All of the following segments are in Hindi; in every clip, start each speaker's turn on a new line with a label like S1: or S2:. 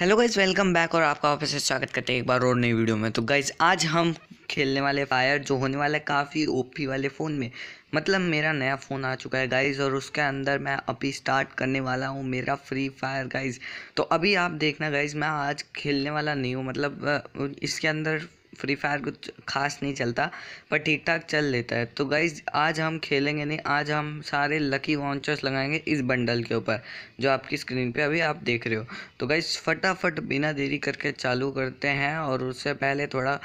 S1: हेलो गाइज वेलकम बैक और आपका वापस से स्वागत करते हैं एक बार और नई वीडियो में तो गाइज आज हम खेलने वाले फायर जो होने वाला है काफ़ी ओपी वाले फ़ोन में मतलब मेरा नया फ़ोन आ चुका है गाइज और उसके अंदर मैं अभी स्टार्ट करने वाला हूँ मेरा फ्री फायर गाइज तो अभी आप देखना गाइज मैं आज खेलने वाला नहीं हूँ मतलब इसके अंदर फ्री फायर कुछ खास नहीं चलता पर ठीक ठाक चल लेता है तो गाइज आज हम खेलेंगे नहीं आज हम सारे लकी वॉन्चर्स लगाएंगे इस बंडल के ऊपर जो आपकी स्क्रीन पे अभी आप देख रहे हो तो गाइज फटाफट बिना देरी करके चालू करते हैं और उससे पहले थोड़ा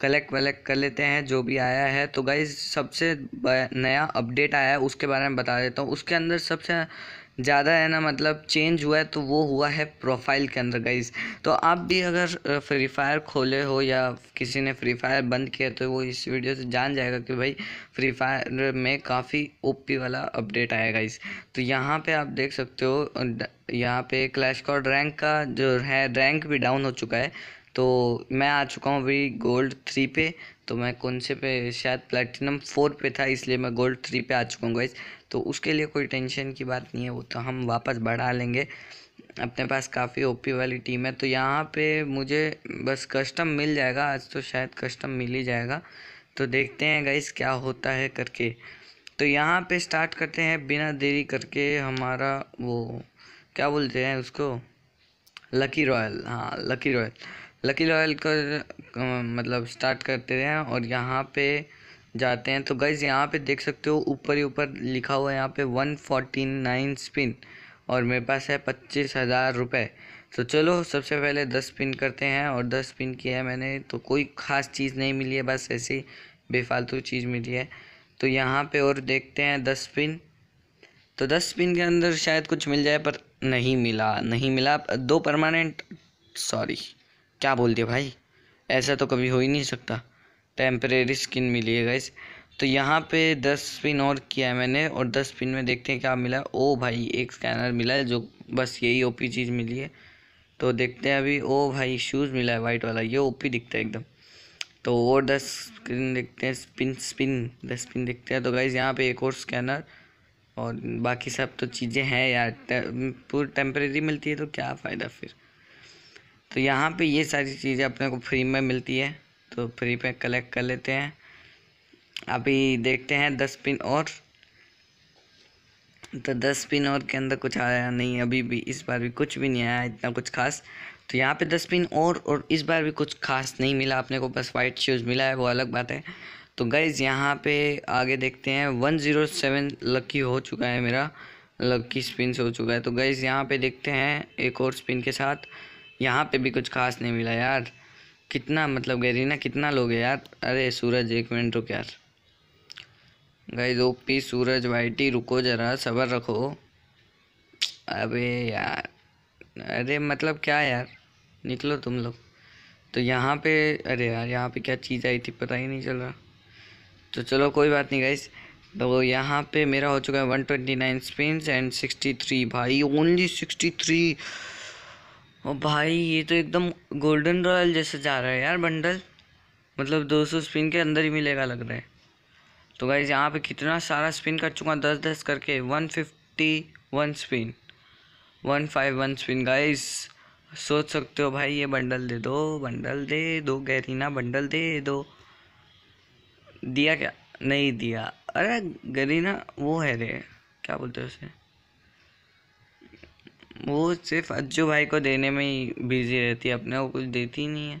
S1: कलेक्ट वलेक्ट कर लेते हैं जो भी आया है तो गाइज सबसे नया अपडेट आया है उसके बारे में बता देता हूँ उसके अंदर सबसे ज़्यादा है ना मतलब चेंज हुआ है तो वो हुआ है प्रोफाइल के अंदर गाइज तो आप भी अगर फ्री फायर खोले हो या किसी ने फ्री फायर बंद किया तो वो इस वीडियो से जान जाएगा कि भाई फ्री फायर में काफ़ी ओपी वाला अपडेट आया गाइज तो यहाँ पे आप देख सकते हो यहाँ पे क्लैश कॉड रैंक का जो है रैंक भी डाउन हो चुका है तो मैं आ चुका हूँ अभी गोल्ड थ्री पे तो मैं कौन से पे शायद प्लेटिनम फोर पे था इसलिए मैं गोल्ड थ्री पे आ चुका हूँ गाइज तो उसके लिए कोई टेंशन की बात नहीं है वो तो हम वापस बढ़ा लेंगे अपने पास काफ़ी ओपी वाली टीम है तो यहाँ पे मुझे बस कस्टम मिल जाएगा आज तो शायद कस्टम मिल ही जाएगा तो देखते हैं गाइस क्या होता है करके तो यहाँ पे स्टार्ट करते हैं बिना देरी करके हमारा वो क्या बोलते हैं उसको लकी रॉयल हाँ लकी रॉयल लकी लॉयल कर मतलब स्टार्ट करते हैं और यहाँ पे जाते हैं तो गाइज़ यहाँ पे देख सकते हो ऊपर ही ऊपर लिखा हुआ है यहाँ पे वन फोर्टी नाइन स्पिन और मेरे पास है पच्चीस हज़ार रुपये तो चलो सबसे पहले दस स्पिन करते हैं और दस स्पिन किया है मैंने तो कोई ख़ास चीज़ नहीं मिली है बस ऐसी बेफालतू चीज़ मिली है तो यहाँ पे और देखते हैं दस स्पिन तो दस स्पिन के अंदर शायद कुछ मिल जाए पर नहीं मिला नहीं मिला दो परमानेंट सॉरी क्या बोल दिया भाई ऐसा तो कभी हो ही नहीं सकता टेम्परेरी स्किन मिली है गाइस तो यहाँ पे दस पिन और किया है मैंने और दस पिन में देखते हैं क्या मिला ओ भाई एक स्कैनर मिला है जो बस यही ओपी चीज़ मिली है तो देखते हैं अभी ओ भाई शूज़ मिला है वाइट वाला ये ओपी दिखता है एकदम तो वो दस स्क्रीन देखते हैं स्पिन स्पिन दस पिन देखते हैं तो गाइज़ यहाँ पे एक और स्कैनर और बाकी सब तो चीज़ें हैं यार पूरी टेम्परेरी मिलती है तो क्या फ़ायदा फिर तो यहाँ पे ये सारी चीज़ें अपने को फ्री में मिलती है तो फ्री पे कलेक्ट कर लेते हैं अभी देखते हैं दस पिन और तो दस पिन और के अंदर कुछ आया नहीं अभी भी इस बार भी कुछ भी नहीं आया इतना कुछ खास तो यहाँ पे दस पिन और और इस बार भी कुछ खास नहीं मिला अपने को बस वाइट शूज़ मिला है वो अलग बात है तो गैज़ यहाँ पे आगे देखते हैं वन ज़ीरो सेवन लकी हो चुका है मेरा लकी स्पिन हो चुका है तो गैज़ यहाँ पे देखते हैं एक और स्पिन के साथ यहाँ पे भी कुछ खास नहीं मिला यार कितना मतलब गरीना कितना लोगे यार अरे सूरज एक मिनट रुक यार दो पी सूरज वाइटी रुको ज़रा सबर रखो अबे यार अरे मतलब क्या यार निकलो तुम लोग तो यहाँ पे अरे यार यहाँ पे क्या चीज़ आई थी पता ही नहीं चल रहा तो चलो कोई बात नहीं गाइस तो यहाँ पे मेरा हो चुका है one twenty nine spin and sixty three भाई ओनली सिक्सटी थ्री ओ भाई ये तो एकदम गोल्डन रॉयल जैसे जा रहा है यार बंडल मतलब 200 स्पिन के अंदर ही मिलेगा लग रहा है तो गाइज यहाँ पे कितना सारा स्पिन कर चुका दस दस करके one fifty one spin one five one spin guys सोच सकते हो भाई ये बंडल दे दो बंडल दे दो गरीना बंडल दे दो दिया क्या नहीं दिया अरे गरीना वो है रे क्या बोलते हैं उसे वो सिर्फ अज्जू भाई को देने में ही बिज़ी रहती है अपने को कुछ देती नहीं है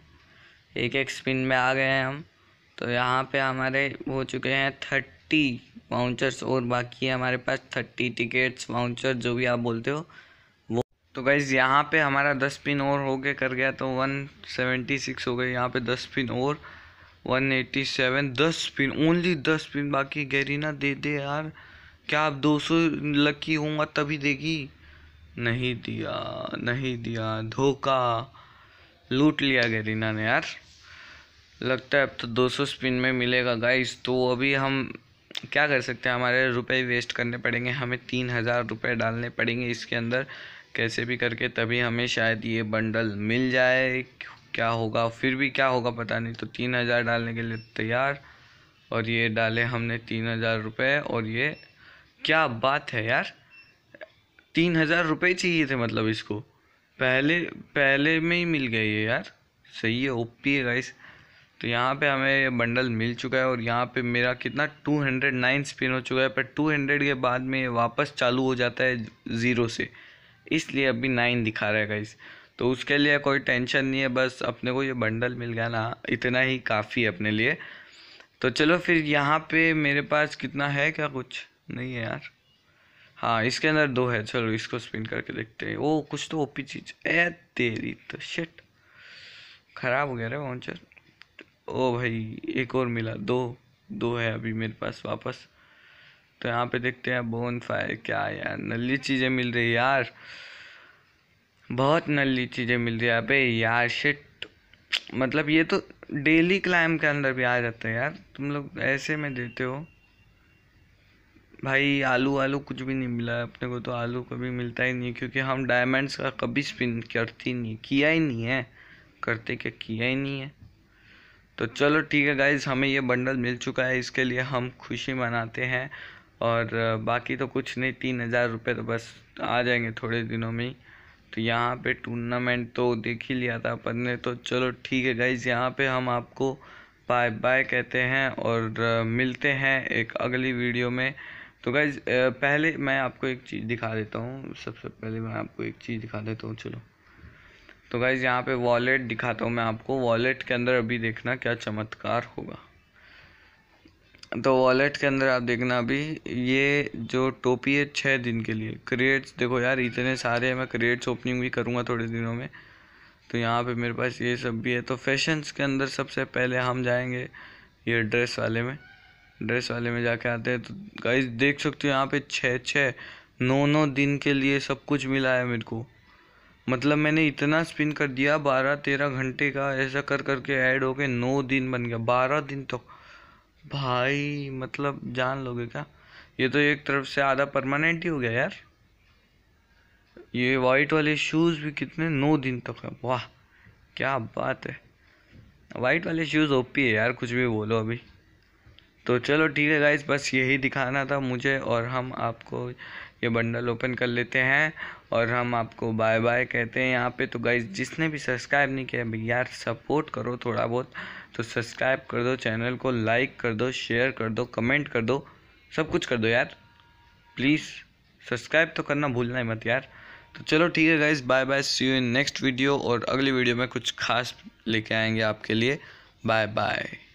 S1: एक एक स्पिन में आ गए हैं हम तो यहाँ पे हमारे हो चुके हैं थर्टी वाउचर्स और बाकी है हमारे पास थर्टी टिकट्स वाउचर जो भी आप बोलते हो वो तो गाइज़ यहाँ पे हमारा दस पिन और हो गया कर गया तो वन सेवेंटी सिक्स हो गए यहाँ पे दस पिन और वन एट्टी सेवन दस पिन ओनली दस पिन बाकी ना दे दे यार क्या आप दो सौ लकी होंगे तभी देगी नहीं दिया नहीं दिया धोखा लूट लिया गरीना ने यार लगता है अब तो 200 स्पिन में मिलेगा गाइस तो अभी हम क्या कर सकते हैं हमारे रुपए वेस्ट करने पड़ेंगे हमें तीन हज़ार रुपये डालने पड़ेंगे इसके अंदर कैसे भी करके तभी हमें शायद ये बंडल मिल जाए क्या होगा फिर भी क्या होगा पता नहीं तो तीन हज़ार डालने के लिए तैयार और ये डाले हमने तीन हज़ार रुपये और ये क्या बात है यार तीन हज़ार रुपये चाहिए थे मतलब इसको पहले पहले में ही मिल गई है यार सही है ओपी है गाइस तो यहाँ पे हमें ये बंडल मिल चुका है और यहाँ पे मेरा कितना टू हंड्रेड नाइन स्पिन हो चुका है पर टू हंड्रेड के बाद में वापस चालू हो जाता है ज़ीरो से इसलिए अभी नाइन दिखा रहा है गाइस तो उसके लिए कोई टेंशन नहीं है बस अपने को ये बंडल मिल गया ना इतना ही काफ़ी है अपने लिए तो चलो फिर यहाँ पे मेरे पास कितना है क्या कुछ नहीं है यार हाँ इसके अंदर दो है चलो इसको स्पिन करके देखते हैं ओ कुछ तो ओपी चीज ऐ तेरी तो शेट खराब हो गया रे वाउचर ओ भाई एक और मिला दो दो है अभी मेरे पास वापस तो यहाँ पे देखते हैं बोन फायर क्या यार नली चीज़ें मिल रही यार बहुत नली चीज़ें मिल रही है अबे यार शिट मतलब ये तो डेली क्लाइम के अंदर भी आ जाते हैं यार तुम लोग ऐसे में देते हो भाई आलू आलू कुछ भी नहीं मिला अपने को तो आलू कभी मिलता ही नहीं क्योंकि हम डायमंड्स का कभी स्पिन करती नहीं किया ही नहीं है करते क्या किया ही नहीं है तो चलो ठीक है गाइज हमें ये बंडल मिल चुका है इसके लिए हम खुशी मनाते हैं और बाकी तो कुछ नहीं तीन हज़ार रुपये तो बस आ जाएंगे थोड़े दिनों में ही तो यहाँ पे टूर्नामेंट तो देख ही लिया था अपन ने तो चलो ठीक है गाइज यहाँ पे हम आपको बाय बाय कहते हैं और मिलते हैं एक अगली वीडियो में तो गाइज पहले मैं आपको एक चीज़ दिखा देता हूँ सबसे पहले मैं आपको एक चीज़ दिखा देता हूँ चलो तो गाइज यहाँ पे वॉलेट दिखाता हूँ मैं आपको वॉलेट के अंदर अभी देखना क्या चमत्कार होगा तो वॉलेट के अंदर आप देखना अभी ये जो टोपी है छः दिन के लिए क्रिएट्स देखो यार इतने सारे हैं मैं क्रिएट्स ओपनिंग भी करूँगा थोड़े दिनों में तो यहाँ पे मेरे पास ये सब भी है तो फैशंस के अंदर सबसे पहले हम जाएंगे ये ड्रेस वाले में ड्रेस वाले में जाके आते हैं तो गाइस देख सकते हो यहाँ पे छः छः नौ नौ दिन के लिए सब कुछ मिला है मेरे को मतलब मैंने इतना स्पिन कर दिया बारह तेरह घंटे का ऐसा कर करके ऐड होके नौ दिन बन गया बारह दिन तो भाई मतलब जान लोगे क्या ये तो एक तरफ से आधा परमानेंट ही हो गया यार ये वाइट वाले शूज़ भी कितने नौ दिन तक है वाह क्या बात है वाइट वाले शूज़ ओपी है यार कुछ भी बोलो अभी तो चलो ठीक है गाइज बस यही दिखाना था मुझे और हम आपको ये बंडल ओपन कर लेते हैं और हम आपको बाय बाय कहते हैं यहाँ पे तो गाइज जिसने भी सब्सक्राइब नहीं किया भाई यार सपोर्ट करो थोड़ा बहुत तो सब्सक्राइब कर दो चैनल को लाइक कर दो शेयर कर दो कमेंट कर दो सब कुछ कर दो यार प्लीज़ सब्सक्राइब तो करना भूलना ही मत यार तो चलो ठीक है guys bye bye see you in next video और अगली वीडियो में कुछ खास लेके आएंगे आपके लिए बाय बाय